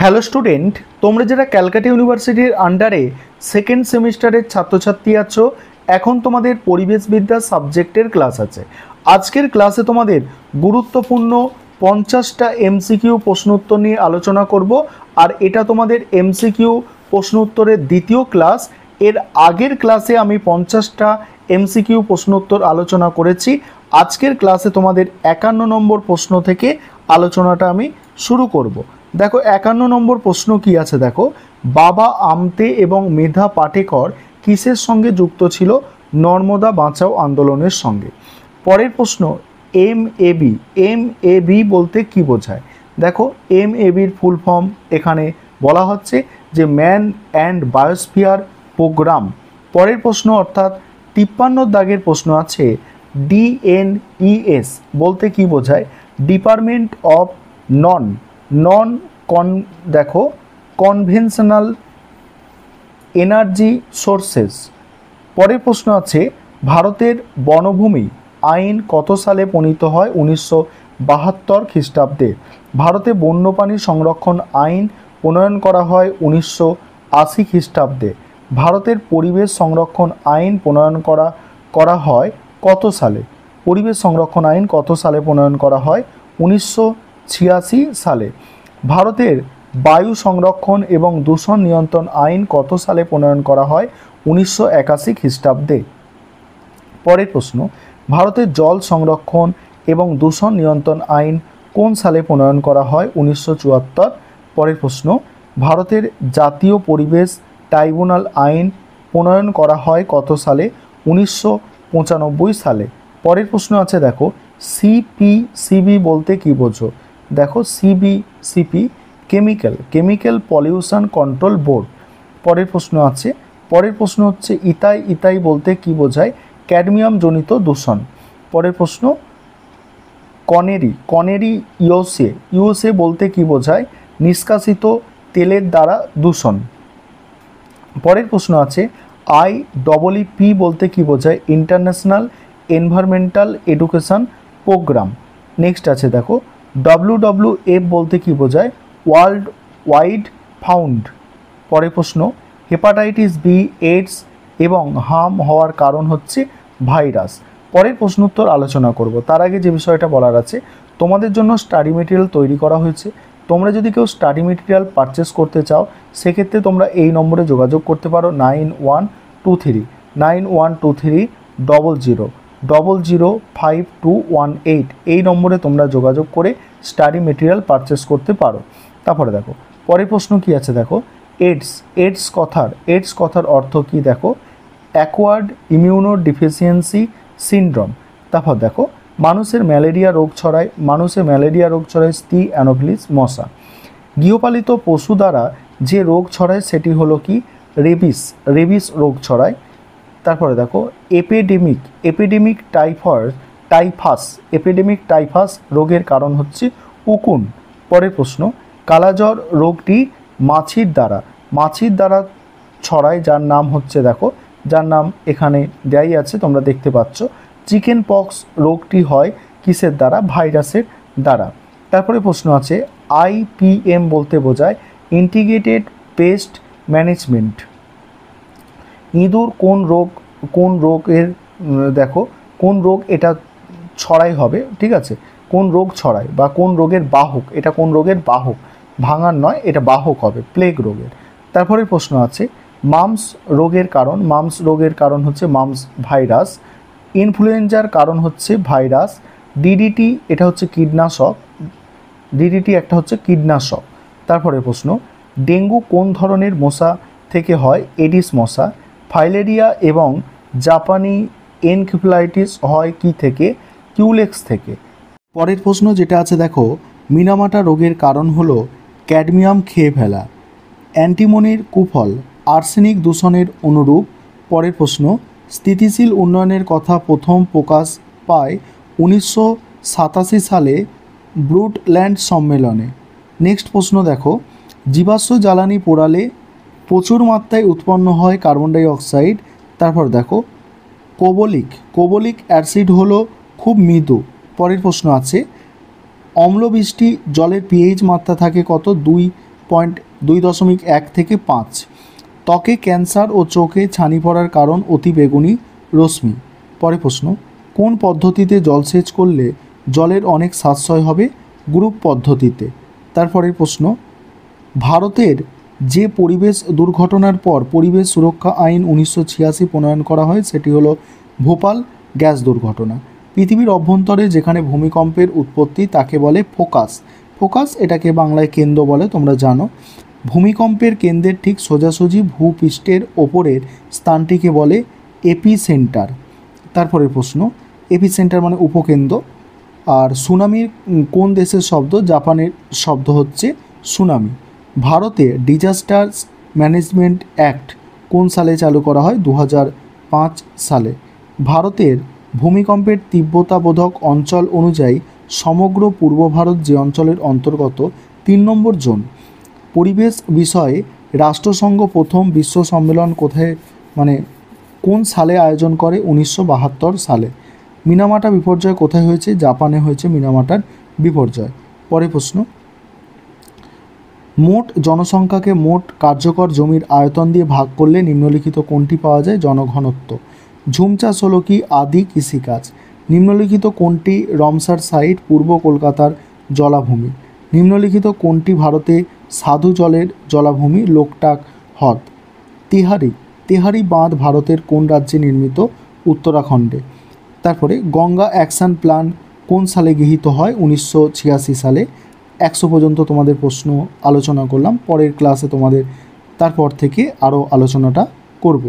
Hello student তোমরা যারা ক্যালকাটা ইউনিভার্সিটির আন্ডারে সেকেন্ড সেমিস্টারের ছাত্রছাত্রী আছো এখন তোমাদের পরিবেশবিদ্যা সাবজেক্টের ক্লাস আছে আজকের ক্লাসে তোমাদের গুরুত্বপূর্ণ পঞ্চাশটা এমসিকিউ প্রশ্ন উত্তর নিয়ে আলোচনা করব আর এটা তোমাদের এমসিকিউ প্রশ্ন উত্তরের দ্বিতীয় ক্লাস এর আগের ক্লাসে আমি পঞ্চাশটা এমসিকিউ প্রশ্ন উত্তর আলোচনা করেছি আজকের ক্লাসে তোমাদের একান্ন নম্বর প্রশ্ন থেকে আলোচনাটা আমি শুরু করব। দেখো একান্ন নম্বর প্রশ্ন কি আছে দেখো বাবা আমতে এবং মেধা পাটেকর কিসের সঙ্গে যুক্ত ছিল নর্মদা বাঁচাও আন্দোলনের সঙ্গে পরের প্রশ্ন M A B M A B বলতে কি বোঝায় দেখো এম এ বির ফুল ফর্ম এখানে বলা হচ্ছে যে ম্যান অ্যান্ড বায়োস্ফিয়ার প্রোগ্রাম পরের প্রশ্ন অর্থাৎ তিপ্পান্ন দাগের প্রশ্ন আছে ডিএনইএস বলতে কি বোঝায় ডিপার্টমেন্ট অফ নন নন কন দেখো কনভেনশনাল এনার্জি সোর্সেস পরের প্রশ্ন আছে ভারতের বনভূমি আইন কত সালে প্রণীত হয় উনিশশো বাহাত্তর খ্রিস্টাব্দে ভারতে বন্যপ্রাণী সংরক্ষণ আইন প্রণয়ন করা হয় উনিশশো আশি খ্রিস্টাব্দে ভারতের পরিবেশ সংরক্ষণ আইন প্রণয়ন করা করা হয় কত সালে পরিবেশ সংরক্ষণ আইন কত সালে প্রণয়ন করা হয় উনিশশো ছিয়াশি সালে ভারতের বায়ু সংরক্ষণ এবং দূষণ নিয়ন্ত্রণ আইন কত সালে প্রণয়ন করা হয় উনিশশো একাশি খ্রিস্টাব্দে পরের প্রশ্ন ভারতের জল সংরক্ষণ এবং দূষণ নিয়ন্ত্রণ আইন কোন সালে প্রণয়ন করা হয় উনিশশো চুয়াত্তর পরের প্রশ্ন ভারতের জাতীয় পরিবেশ ট্রাইব্যুনাল আইন প্রণয়ন করা হয় কত সালে উনিশশো সালে পরের প্রশ্ন আছে দেখো সিপিসিবি বলতে কী বোঝো দেখো CBCP chemical chemical pollution control board পরের প্রশ্ন আছে পরের প্রশ্ন হচ্ছে ইতাই ইতাই বলতে কি বোঝায় ক্যাডমিয়াম জনিত দূষণ পরের প্রশ্ন কনেরি কনেরি ইউসে ইউসে বলতে কি বোঝায় নিষ্কাশিত তেলের দ্বারা দূষণ পরের প্রশ্ন আছে আই ডবলই পি বলতে কি বোঝায় international environmental education programme next আছে দেখো ডব্লু এফ বলতে কি বোঝায় ওয়ার্ল্ড ওয়াইড ফাউন্ড পরে প্রশ্ন হেপাটাইটিস বি এইডস এবং হাম হওয়ার কারণ হচ্ছে ভাইরাস পরের প্রশ্নোত্তর আলোচনা করব তার আগে যে বিষয়টা বলার আছে তোমাদের জন্য স্টাডি মেটেরিয়াল তৈরি করা হয়েছে তোমরা যদি কেউ স্টাডি মেটেরিয়াল পারচেস করতে চাও সেক্ষেত্রে তোমরা এই নম্বরে যোগাযোগ করতে পারো nine one two three nine one two three double zero double zero five two one eight এই নম্বরে তোমরা যোগাযোগ করে স্টাডি মেটেরিয়াল পারচেস করতে পারো তারপরে দেখো পরের প্রশ্ন কি আছে দেখো এডস এডস কথার এডস কথার অর্থ কি দেখো অ্যাকোয়ার্ড ইমিউনো ডিফিসিয়েন্সি সিন্ড্রোম তারপর দেখো মানুষের ম্যালেরিয়া রোগ ছড়ায় মানুষের ম্যালেরিয়া রোগ ছড়ায় স্তি অ্যানোফিলিস মশা গৃহপালিত পশু দ্বারা যে রোগ ছড়ায় সেটি হলো কি রেবিস রেবিস রোগ ছড়ায় তারপরে দেখো epidemic epidemic typhoid typhus epidemic typhus রোগের কারণ হচ্ছে উকুন পরের প্রশ্ন কালাজ্বর রোগটি মাছির দ্বারা মাছির দ্বারা ছড়ায় যার নাম হচ্ছে দেখো যার নাম এখানে দেয়াই আছে তোমরা দেখতে পাচ্ছ চিকেন পক্স রোগটি হয় কিসের দ্বারা ভাইরাসের দ্বারা তারপরে প্রশ্ন আছে আইপিএম বলতে বোঝায় ইন্টিগ্রেটেড পেস্ট ম্যানেজমেন্ট ইঁদুর কোন রোগ কোন রোগের দেখো কোন রোগ এটা ছড়াই হবে ঠিক আছে কোন রোগ ছড়ায় বা কোন রোগের বাহক এটা কোন রোগের বাহক ভাঙার নয় এটা বাহক হবে প্লেগ রোগের তারপরে প্রশ্ন আছে মামস রোগের কারণ মামস রোগের কারণ হচ্ছে মামস ভাইরাস ইনফ্লুয়েঞ্জার কারণ হচ্ছে ভাইরাস ডিডিটি এটা হচ্ছে কীটনাশক ডিডিটি একটা হচ্ছে কীটনাশক তারপরে প্রশ্ন ডেঙ্গু কোন ধরনের মশা থেকে হয় এডিস মশা ফাইলেরিয়া এবং জাপানি এনকিফ্লাইটিস হয় কি থেকে কিউলেক্স থেকে পরের প্রশ্ন যেটা আছে দেখো মিনামাটা রোগের কারণ হল ক্যাডমিয়াম খেয়ে ফেলা অ্যান্টিমনির কুফল আর্সেনিক দূষণের অনুরূপ পরের প্রশ্ন স্থিতিশীল উন্নয়নের কথা প্রথম প্রকাশ পায় উনিশশো সাতাশি সালে ব্রুটল্যান্ড সম্মেলনে নেক্সট প্রশ্ন দেখো জীবাশ্ম জ্বালানি পোড়ালে প্রচুর মাত্রায় উৎপন্ন হয় কার্বন ডাইঅক্সাইড তারপর দেখো কোবলিক কোবলিক অ্যাসিড হলো খুব মৃদু পরের প্রশ্ন আছে অম্লবৃষ্টি জলের পিএইচ মাত্রা থাকে কত দুই পয়েন্ট দুই দশমিক এক থেকে পাঁচ ত্বকে ক্যান্সার ও চোখে ছানি পড়ার কারণ অতি বেগুনি রশ্মি পরে প্রশ্ন কোন পদ্ধতিতে জলসেচ করলে জলের অনেক সাশ্রয় হবে গ্রুপ পদ্ধতিতে তারপরের প্রশ্ন ভারতের যে পরিবেশ দুর্ঘটনার পর পরিবেশ সুরক্ষা আইন উনিশশো ছিয়াশি প্রণয়ন করা হয় সেটি হলো ভোপাল গ্যাস দুর্ঘটনা পৃথিবীর অভ্যন্তরে যেখানে ভূমিকম্পের উৎপত্তি তাকে বলে ফোকাস ফোকাস এটাকে বাংলায় কেন্দ্র বলে তোমরা জানো ভূমিকম্পের কেন্দ্রের ঠিক সোজাসুজি ভূপৃষ্ঠের ওপরের স্থানটিকে বলে এপি সেন্টার তারপরের প্রশ্ন এপি সেন্টার মানে উপকেন্দ্র আর সুনামির কোন দেশের শব্দ জাপানের শব্দ হচ্ছে সুনামি ভারতে ডিজাস্টার ম্যানেজমেন্ট অ্যাক্ট কোন সালে চালু করা হয় দু সালে ভারতের ভূমিকম্পের তীব্রতাবোধক অঞ্চল অনুযায়ী সমগ্র পূর্ব ভারত যে অঞ্চলের অন্তর্গত তিন নম্বর জোন পরিবেশ বিষয়ে রাষ্ট্রসংঘ প্রথম বিশ্ব সম্মেলন কোথায় মানে কোন সালে আয়োজন করে উনিশশো সালে মিনামাটা বিপর্যয় কোথায় হয়েছে জাপানে হয়েছে মিনামাটার বিপর্যয় পরে প্রশ্ন মোট জনসংখ্যাকে মোট কার্যকর জমির আয়তন দিয়ে ভাগ করলে নিম্নলিখিত কোনটি পাওয়া যায় জনঘনত্ব ঝুম চাষ হলো কি আদি কৃষিকাজ নিম্নলিখিত কোনটি রমসার সাইট পূর্ব কলকাতার জলাভূমি নিম্নলিখিত কোনটি ভারতে সাধু জলের জলাভূমি লোকটাক হ্রদ তিহারি তিহারি বাঁধ ভারতের কোন রাজ্যে নির্মিত উত্তরাখণ্ডে তারপরে গঙ্গা অ্যাকশন প্ল্যান কোন সালে গৃহীত হয় উনিশশো সালে একশো পর্যন্ত তোমাদের প্রশ্ন আলোচনা করলাম পরের ক্লাসে তোমাদের তারপর থেকে আরও আলোচনাটা করবো